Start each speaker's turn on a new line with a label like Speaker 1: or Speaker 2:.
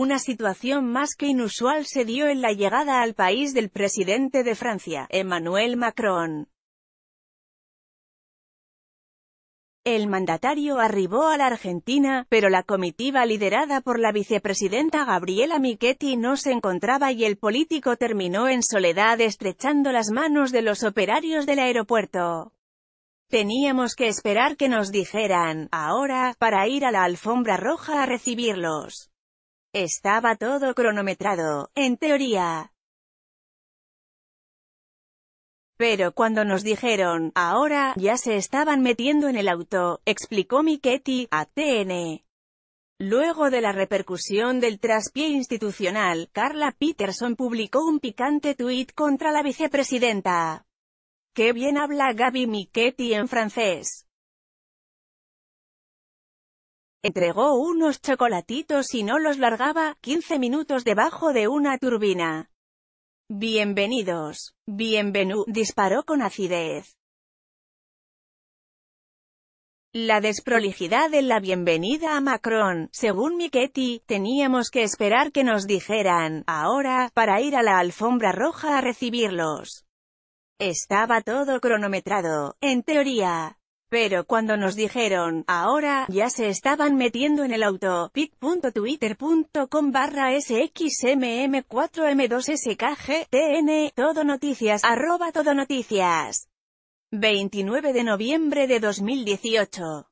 Speaker 1: Una situación más que inusual se dio en la llegada al país del presidente de Francia, Emmanuel Macron. El mandatario arribó a la Argentina, pero la comitiva liderada por la vicepresidenta Gabriela Michetti no se encontraba y el político terminó en soledad estrechando las manos de los operarios del aeropuerto. Teníamos que esperar que nos dijeran, ahora, para ir a la alfombra roja a recibirlos. Estaba todo cronometrado, en teoría. Pero cuando nos dijeron, ahora, ya se estaban metiendo en el auto, explicó Miquetti, a TN. Luego de la repercusión del traspié institucional, Carla Peterson publicó un picante tuit contra la vicepresidenta. ¡Qué bien habla Gaby Miquetti en francés! Entregó unos chocolatitos y no los largaba, 15 minutos debajo de una turbina. Bienvenidos. Bienvenu, disparó con acidez. La desprolijidad en la bienvenida a Macron, según Miketty, teníamos que esperar que nos dijeran, ahora, para ir a la alfombra roja a recibirlos. Estaba todo cronometrado, en teoría. Pero cuando nos dijeron, ahora, ya se estaban metiendo en el auto, pic.twitter.com barra sxmm4m2skgtn, todo noticias, arroba todo noticias. 29 de noviembre de 2018